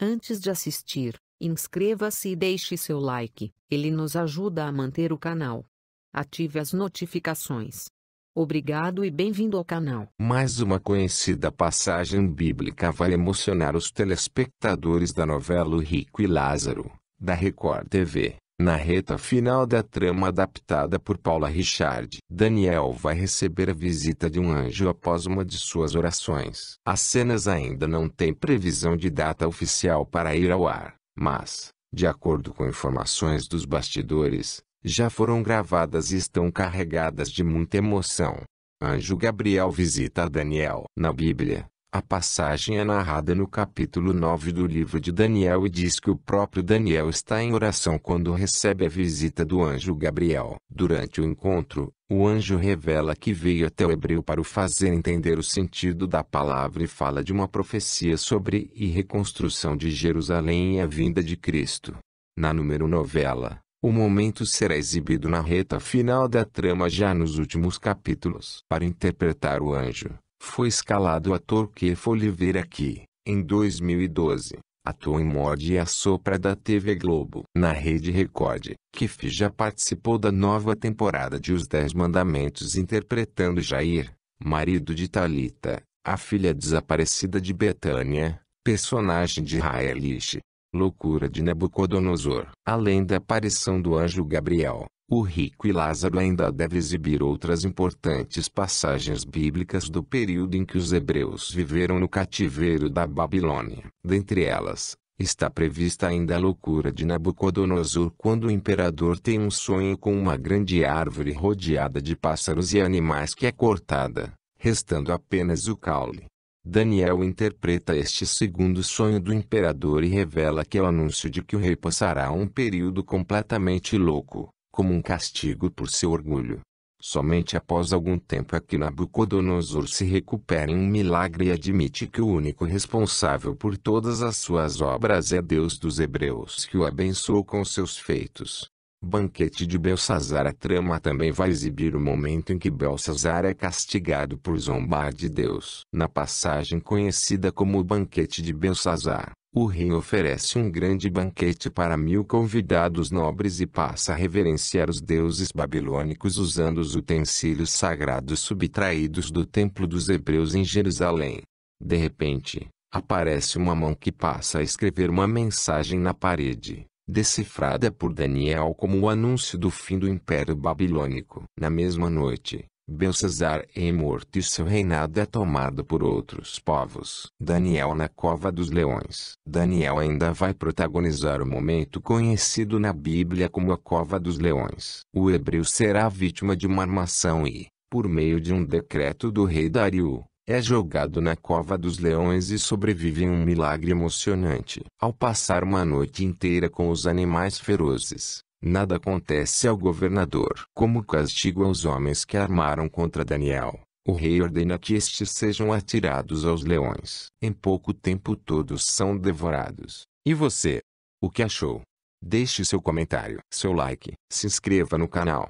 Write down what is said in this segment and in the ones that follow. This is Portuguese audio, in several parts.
Antes de assistir, inscreva-se e deixe seu like, ele nos ajuda a manter o canal. Ative as notificações. Obrigado e bem-vindo ao canal. Mais uma conhecida passagem bíblica vai emocionar os telespectadores da novela o Rico e Lázaro, da Record TV. Na reta final da trama adaptada por Paula Richard, Daniel vai receber a visita de um anjo após uma de suas orações. As cenas ainda não têm previsão de data oficial para ir ao ar, mas, de acordo com informações dos bastidores, já foram gravadas e estão carregadas de muita emoção. Anjo Gabriel visita Daniel. Na Bíblia, a passagem é narrada no capítulo 9 do livro de Daniel e diz que o próprio Daniel está em oração quando recebe a visita do anjo Gabriel. Durante o encontro, o anjo revela que veio até o hebreu para o fazer entender o sentido da palavra e fala de uma profecia sobre e reconstrução de Jerusalém e a vinda de Cristo. Na número novela, o momento será exibido na reta final da trama já nos últimos capítulos. Para interpretar o anjo, foi escalado o ator Keith Oliveira que, em 2012, atuou em Morde e a Sopra da TV Globo. Na Rede Record, Kef já participou da nova temporada de Os Dez Mandamentos interpretando Jair, marido de Talita, a filha desaparecida de Betânia, personagem de Raelish. Loucura de Nabucodonosor. Além da aparição do anjo Gabriel, o rico e Lázaro ainda deve exibir outras importantes passagens bíblicas do período em que os hebreus viveram no cativeiro da Babilônia. Dentre elas, está prevista ainda a loucura de Nabucodonosor quando o imperador tem um sonho com uma grande árvore rodeada de pássaros e animais que é cortada, restando apenas o caule. Daniel interpreta este segundo sonho do imperador e revela que é o anúncio de que o rei passará um período completamente louco, como um castigo por seu orgulho. Somente após algum tempo é que Nabucodonosor se recupera em um milagre e admite que o único responsável por todas as suas obras é Deus dos Hebreus que o abençoou com seus feitos. Banquete de Belsazar A trama também vai exibir o momento em que Belsazar é castigado por zombar de Deus. Na passagem conhecida como o Banquete de Belsazar, o rei oferece um grande banquete para mil convidados nobres e passa a reverenciar os deuses babilônicos usando os utensílios sagrados subtraídos do templo dos hebreus em Jerusalém. De repente, aparece uma mão que passa a escrever uma mensagem na parede, decifrada por Daniel como o anúncio do fim do Império Babilônico. Na mesma noite, Belsazar é morto e seu reinado é tomado por outros povos. Daniel na cova dos leões. Daniel ainda vai protagonizar o momento conhecido na Bíblia como a cova dos leões. O hebreu será vítima de uma armação e, por meio de um decreto do rei Dario, é jogado na cova dos leões e sobrevive em um milagre emocionante. Ao passar uma noite inteira com os animais ferozes, Nada acontece ao governador. Como castigo aos homens que armaram contra Daniel, o rei ordena que estes sejam atirados aos leões. Em pouco tempo todos são devorados. E você? O que achou? Deixe seu comentário, seu like, se inscreva no canal.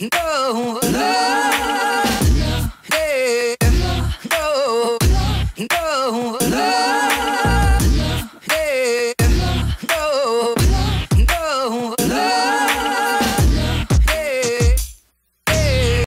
no, no, no.